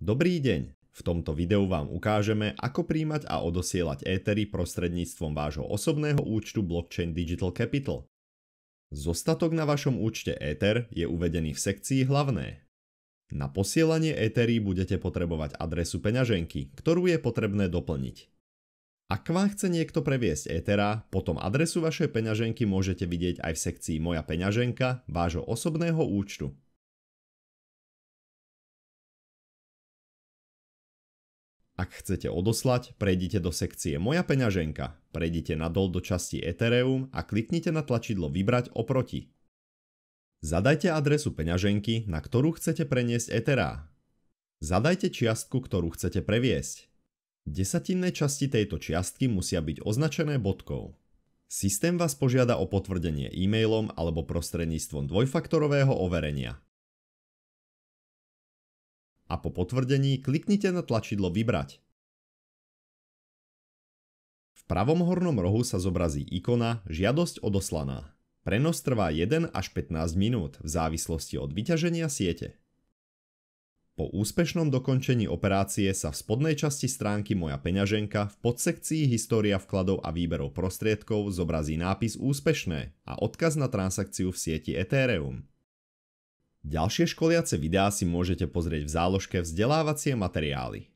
Dobrý deň! V tomto videu vám ukážeme, ako príjmať a odosielať Ethery prostredníctvom vášho osobného účtu Blockchain Digital Capital. Zostatok na vašom účte Ether je uvedený v sekcii Hlavné. Na posielanie Ethery budete potrebovať adresu peňaženky, ktorú je potrebné doplniť. Ak vám chce niekto previesť Ethera, potom adresu vašej peňaženky môžete vidieť aj v sekcii Moja peňaženka vášho osobného účtu. Ak chcete odoslať, prejdite do sekcie Moja peňaženka, prejdite nadol do časti Ethereum a kliknite na tlačidlo Vybrať oproti. Zadajte adresu peňaženky, na ktorú chcete preniesť Ethera. Zadajte čiastku, ktorú chcete previesť. Desatinné časti tejto čiastky musia byť označené bodkou. Systém vás požiada o potvrdenie e-mailom alebo prostredníctvom dvojfaktorového overenia a po potvrdení kliknite na tlačidlo Vybrať. V pravom hornom rohu sa zobrazí ikona Žiadosť odoslaná. Prenos trvá 1 až 15 minút v závislosti od vyťaženia siete. Po úspešnom dokončení operácie sa v spodnej časti stránky Moja peňaženka v podsekcii História vkladov a výberov prostriedkov zobrazí nápis Úspešné a odkaz na transakciu v sieti Ethereum. Ďalšie školiace videá si môžete pozrieť v záložke vzdelávacie materiály.